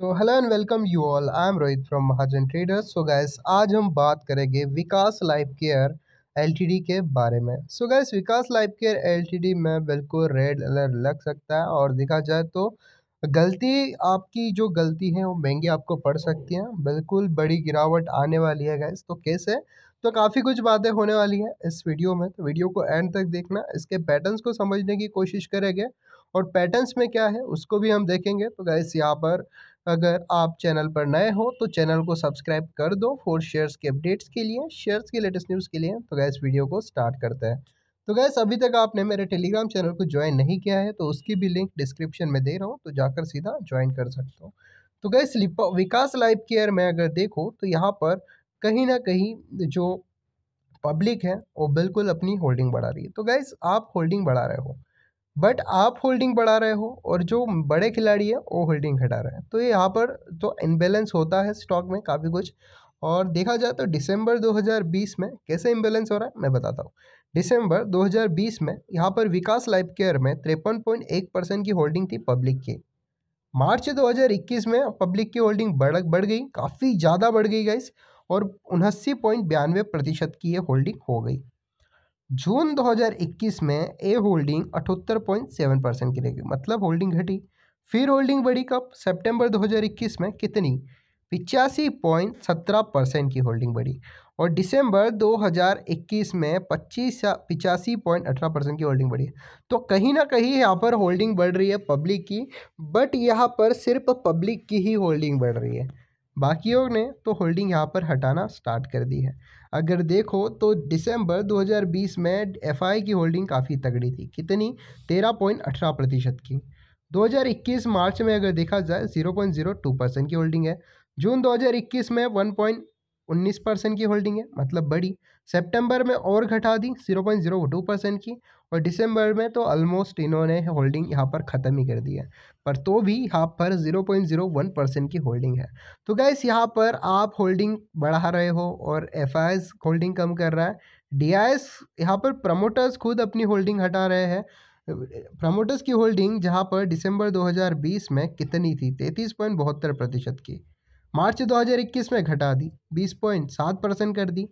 तो hello and welcome you all I am Rohit from Mahajan traders so guys आज हम बात करेंगे विकास लाइफ केयर एल के बारे में so so guys Vikas life care L में बिल्कुल रेड अलर्ट लग सकता है और देखा जाए तो गलती आपकी जो गलती है वो महंगी आपको पड़ सकती है बिल्कुल बड़ी गिरावट आने वाली है गैस तो कैसे तो काफ़ी कुछ बातें होने वाली हैं इस वीडियो में तो वीडियो को एंड तक देखना इसके पैटर्न्स को समझने की कोशिश करेंगे और पैटर्न्स में क्या है उसको भी हम देखेंगे तो गैस यहाँ पर अगर आप चैनल पर नए हो तो चैनल को सब्सक्राइब कर दो फॉर शेयर्स के अपडेट्स के लिए शेयर्स के लेटेस्ट न्यूज़ के लिए तो गैस वीडियो को स्टार्ट करते हैं तो गैस अभी तक आपने मेरे टेलीग्राम चैनल को ज्वाइन नहीं किया है तो उसकी भी लिंक डिस्क्रिप्शन में दे रहा हूँ तो जाकर सीधा ज्वाइन कर सकते हो तो गैस विकास लाइफ केयर में अगर देखो तो यहाँ पर कहीं ना कहीं जो पब्लिक है वो बिल्कुल अपनी होल्डिंग बढ़ा रही है तो गैस आप होल्डिंग बढ़ा रहे हो बट आप होल्डिंग बढ़ा रहे हो और जो बड़े खिलाड़ी हैं वो होल्डिंग घटा रहे हैं तो यहाँ पर तो इम्बेलेंस होता है स्टॉक में काफ़ी कुछ और देखा जाए तो दिसंबर 2020 में कैसे इम्बेलेंस हो रहा है मैं बताता हूँ दिसंबर 2020 में यहाँ पर विकास लाइफ केयर में तिरपन पॉइंट एक परसेंट की होल्डिंग थी पब्लिक की मार्च 2021 में पब्लिक की होल्डिंग बढ़ बढ़ गई काफ़ी ज़्यादा बढ़ गई गाइस और उनहत्सी पॉइंट बयानवे प्रतिशत की ये होल्डिंग हो गई जून 2021 में ए होल्डिंग अठहत्तर पॉइंट सेवन परसेंट की रहेगी मतलब होल्डिंग घटी फिर होल्डिंग बढ़ी कब सितंबर 2021 में कितनी पिचासी पॉइंट सत्रह परसेंट की होल्डिंग बढ़ी और दिसंबर 2021 में पच्चीस पिचासी पॉइंट अठारह परसेंट की होल्डिंग बढ़ी तो कहीं ना कहीं यहाँ पर होल्डिंग बढ़ रही है पब्लिक की बट यहाँ पर सिर्फ पब्लिक की ही होल्डिंग बढ़ रही है बाकियों ने तो होल्डिंग यहाँ पर हटाना स्टार्ट कर दी है अगर देखो तो दिसंबर 2020 में एफआई की होल्डिंग काफ़ी तगड़ी थी कितनी तेरह पॉइंट अठारह प्रतिशत की 2021 मार्च में अगर देखा जाए zero zero point two percent की होल्डिंग है जून 2021 में वन पॉइंट उन्नीस परसेंट की होल्डिंग है मतलब बड़ी सितंबर में और घटा दी zero point zero two percent की और दिसंबर में तो ऑलमोस्ट इन्होंने होल्डिंग यहाँ पर ख़त्म ही कर दी है पर तो भी यहाँ पर zero point zero one percent की होल्डिंग है तो गैस यहाँ पर आप होल्डिंग बढ़ा रहे हो और एफ होल्डिंग कम कर रहा है डी आई यहाँ पर प्रमोटर्स खुद अपनी होल्डिंग हटा रहे हैं प्रमोटर्स की होल्डिंग जहाँ पर दिसंबर 2020 में कितनी थी तैंतीस पॉइंट बहत्तर प्रतिशत की मार्च 2021 में घटा दी 20.7 परसेंट कर दी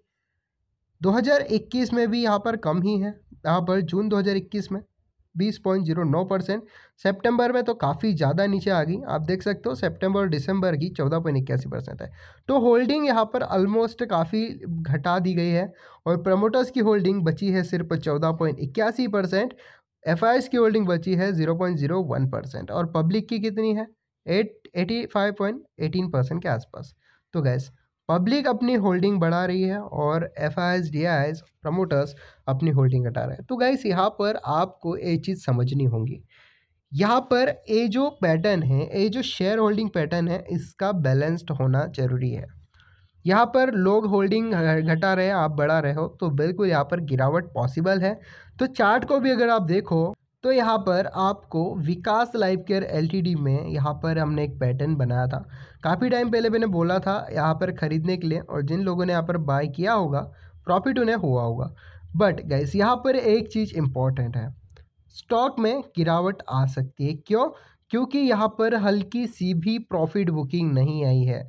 2021 में भी यहाँ पर कम ही है यहाँ पर जून 2021 में 20.09 परसेंट सेप्टेम्बर में तो काफ़ी ज़्यादा नीचे आ गई आप देख सकते हो सेप्टेम्बर और दिसंबर की चौदह पॉइंट इक्यासी परसेंट है तो होल्डिंग यहाँ पर ऑलमोस्ट काफ़ी घटा दी गई है और प्रमोटर्स की होल्डिंग बची है सिर्फ चौदह पॉइंट इक्यासी परसेंट एफ की होल्डिंग बची है zero point zero one percent और पब्लिक की कितनी है eight eighty five point eighteen percent के आसपास तो गैस पब्लिक अपनी होल्डिंग बढ़ा रही है और F I S D I S promoters अपनी होल्डिंग घटा रहे हैं तो गैस यहाँ पर आपको ये चीज़ समझनी होगी यहाँ पर ये जो पैटर्न है ये जो शेयर होल्डिंग पैटर्न है इसका बैलेंस्ड होना जरूरी है यहाँ पर लोग होल्डिंग घटा रहे हैं आप बढ़ा रहे हो तो बिल्कुल यहाँ पर गिरावट पॉसिबल है तो चार्ट को भी अगर आप देखो तो यहाँ पर आपको विकास लाइफ केयर एल में यहाँ पर हमने एक पैटर्न बनाया था काफ़ी टाइम पहले मैंने बोला था यहाँ पर ख़रीदने के लिए और जिन लोगों ने यहाँ पर बाय किया होगा प्रॉफिट उन्हें हुआ होगा बट गैस यहाँ पर एक चीज़ इम्पॉर्टेंट है स्टॉक में गिरावट आ सकती है क्यों क्योंकि यहाँ पर हल्की सी भी प्रॉफिट बुकिंग नहीं आई है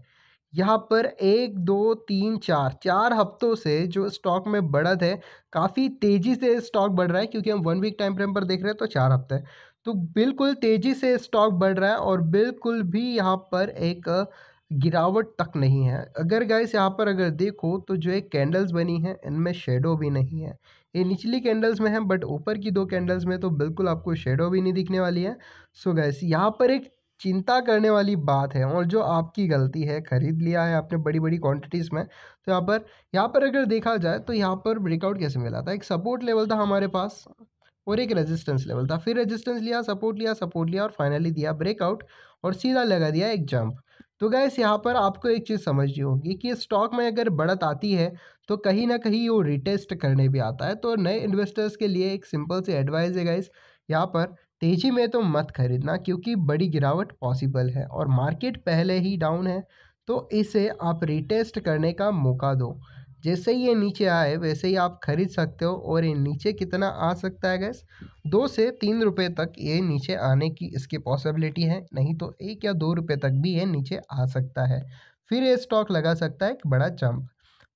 यहाँ पर एक दो तीन चार चार हफ्तों से जो स्टॉक में बढ़त है काफ़ी तेज़ी से स्टॉक बढ़ रहा है क्योंकि हम वन वीक टाइम फ्रेम पर देख रहे हैं तो चार हफ्ते तो बिल्कुल तेज़ी से स्टॉक बढ़ रहा है और बिल्कुल भी यहाँ पर एक गिरावट तक नहीं है अगर गाइस यहाँ पर अगर देखो तो जो एक कैंडल्स बनी हैं इनमें शेडो भी नहीं है ये निचली कैंडल्स में है बट ऊपर की दो कैंडल्स में तो बिल्कुल आपको शेडो भी नहीं दिखने वाली है सो गैस यहाँ पर एक चिंता करने वाली बात है और जो आपकी गलती है ख़रीद लिया है आपने बड़ी बड़ी क्वांटिटीज़ में तो यहाँ पर यहाँ पर अगर देखा जाए तो यहाँ पर ब्रेकआउट कैसे मिला था एक सपोर्ट लेवल था हमारे पास और एक रेजिस्टेंस लेवल था फिर रेजिस्टेंस लिया सपोर्ट लिया सपोर्ट लिया और फाइनली दिया ब्रेकआउट और सीधा लगा दिया एक जंप तो गैस यहाँ पर आपको एक चीज़ समझनी होगी कि स्टॉक में अगर बढ़त आती है तो कहीं ना कहीं वो रिटेस्ट करने भी आता है तो नए इन्वेस्टर्स के लिए एक सिंपल सी एडवाइस है गैस यहाँ पर तेज़ी में तो मत खरीदना क्योंकि बड़ी गिरावट पॉसिबल है और मार्केट पहले ही डाउन है तो इसे आप रिटेस्ट करने का मौका दो जैसे ही ये नीचे आए वैसे ही आप खरीद सकते हो और ये नीचे कितना आ सकता है गैस दो से तीन रुपये तक ये नीचे आने की इसकी पॉसिबिलिटी है नहीं तो एक या दो रुपये तक भी ये नीचे आ सकता है फिर ये स्टॉक लगा सकता है एक बड़ा जंप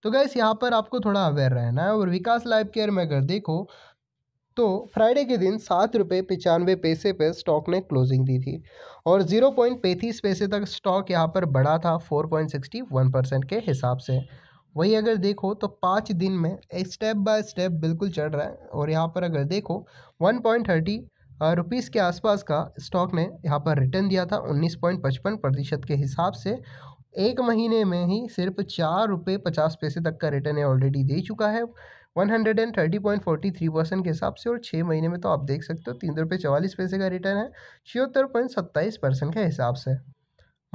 तो गैस यहाँ पर आपको थोड़ा अवेयर रहना है और विकास लाइफ केयर में अगर देखो तो फ्राइडे के दिन सात रुपये पचानवे पैसे पर स्टॉक ने क्लोजिंग दी थी और जीरो पॉइंट पैंतीस पैसे तक स्टॉक यहाँ पर बढ़ा था four point sixty one percent के हिसाब से वही अगर देखो तो पाँच दिन में स्टेप बाय स्टेप बिल्कुल चढ़ रहा है और यहाँ पर अगर देखो वन पॉइंट थर्टी रुपीज़ के आसपास का स्टॉक ने यहाँ पर रिटर्न दिया था उन्नीस पॉइंट पचपन प्रतिशत के हिसाब से एक महीने में ही सिर्फ चार रुपये पचास पैसे तक का रिटर्न ऑलरेडी दे चुका है 130.43 परसेंट के हिसाब से और छः महीने में तो आप देख सकते हो तीन रुपये चवालीस पैसे का रिटर्न है छिहत्तर पॉइंट सत्ताईस परसेंट के हिसाब से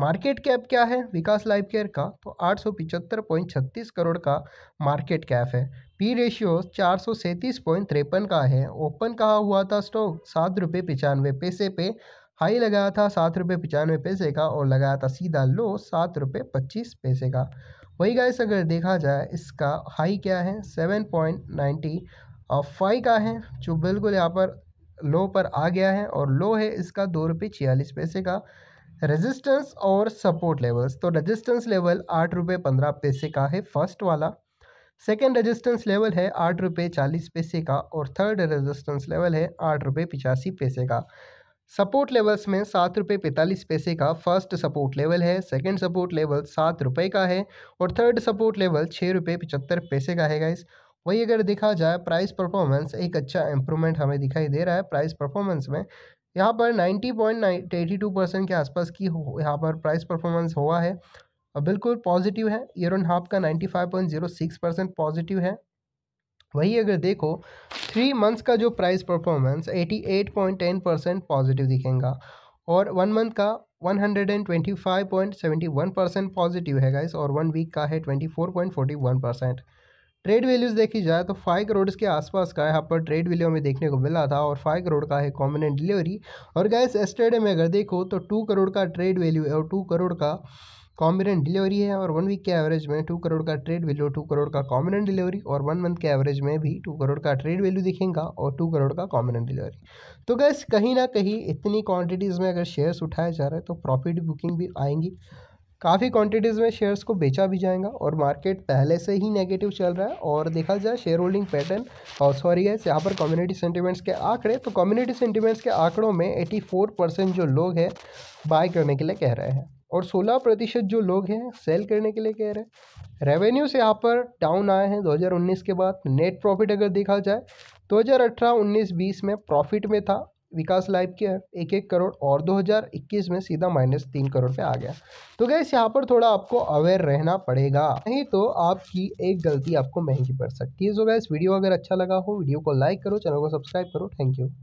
मार्केट कैप क्या है विकास लाइफ केयर का तो आठ सौ पिचहत्तर पॉइंट छत्तीस करोड़ का मार्केट कैप है पी रेशियो चार सौ सैंतीस पॉइंट तिरपन का है ओपन कहा हुआ था स्टॉक सात रुपये पचानवे पैसे पे हाई लगाया था सात रुपये पचानवे पैसे का और लगाया था सीधा लो सात रुपये पच्चीस पैसे का वही गाइस अगर देखा जाए इसका हाई क्या है सेवन पॉइंट नाइन्टी फाइव का है जो बिल्कुल यहाँ पर लो पर आ गया है और लो है इसका दो रुपये छियालीस पैसे का रेजिस्टेंस और सपोर्ट लेवल्स तो रेजिस्टेंस लेवल आठ रुपये पंद्रह पैसे का है फर्स्ट वाला सेकेंड रेजिस्टेंस लेवल है आठ रुपये चालीस पैसे का और थर्ड रेजिस्टेंस लेवल है आठ रुपये पिचासी पैसे का सपोर्ट लेवल्स में सात रुपये पैंतालीस पैसे का फर्स्ट सपोर्ट लेवल है सेकंड सपोर्ट लेवल सात रुपये का है और थर्ड सपोर्ट लेवल छः रुपये पचहत्तर पैसे का है गाइस वही अगर देखा जाए प्राइस परफॉर्मेंस एक अच्छा इंप्रूवमेंट हमें दिखाई दे रहा है प्राइस परफॉर्मेंस में यहाँ पर ninety point eighty two percent के आसपास की यहाँ पर प्राइस परफॉर्मेंस हुआ है बिल्कुल पॉजिटिव है ईयर एंड हाफ का ninety five point zero six percent positive है वही अगर देखो थ्री मंथ्स का जो price performance eighty eight point ten percent positive दिखेगा और वन मंथ का and twenty five point seventy one percent positive है गाइस और वन वीक का है twenty four point forty one percent trade values देखी जाए तो फाइव करोड़ के आसपास का यहाँ पर ट्रेड वैल्यू हमें देखने को मिला था और फाइव करोड़ का है कॉमन डिलीवरी और गैस एस्टेडे में अगर देखो तो टू करोड़ का ट्रेड वैल्यू और टू करोड़ का कॉम्बिनेंट डिलीवरी है और वन वीक के एवरेज में टू करोड़ का ट्रेड वैल्यू टू करोड़ का कॉम्बिनेंट डिलीवरी और वन मंथ के एवरेज में भी टू करोड़ का ट्रेड वैल्यू दिखेगा और टू करोड़ का कॉम्बिनेंट डिलीवरी तो गैस कहीं ना कहीं इतनी क्वांटिटीज़ में अगर शेयर्स उठाए जा रहे हैं तो प्रॉफिट बुकिंग भी आएंगी काफ़ी क्वांटिटीज़ में शेयर्स को बेचा भी जाएगा और मार्केट पहले से ही नेगेटिव चल रहा है और देखा जाए शेयर होल्डिंग पैटर्न और सॉरी है यहाँ पर कम्युनिटी सेंटीमेंट्स के आंकड़े तो कम्युनिटी सेंटीमेंट्स के आंकड़ों में 84 परसेंट जो लोग हैं बाय करने के लिए कह रहे हैं और 16 प्रतिशत जो लोग हैं सेल करने के लिए कह रहे हैं रेवेन्यू से यहाँ पर डाउन आए हैं 2019 के बाद नेट प्रॉफिट अगर देखा जाए 2018 19 20 में प्रॉफिट में था विकास लाइफ के एक एक करोड़ और 2021 में सीधा माइनस तीन करोड़ पे आ गया तो गैस यहाँ पर थोड़ा आपको अवेयर रहना पड़ेगा नहीं तो आपकी एक गलती आपको महंगी पड़ सकती है जो गैस वीडियो अगर अच्छा लगा हो वीडियो को लाइक करो चैनल को सब्सक्राइब करो थैंक यू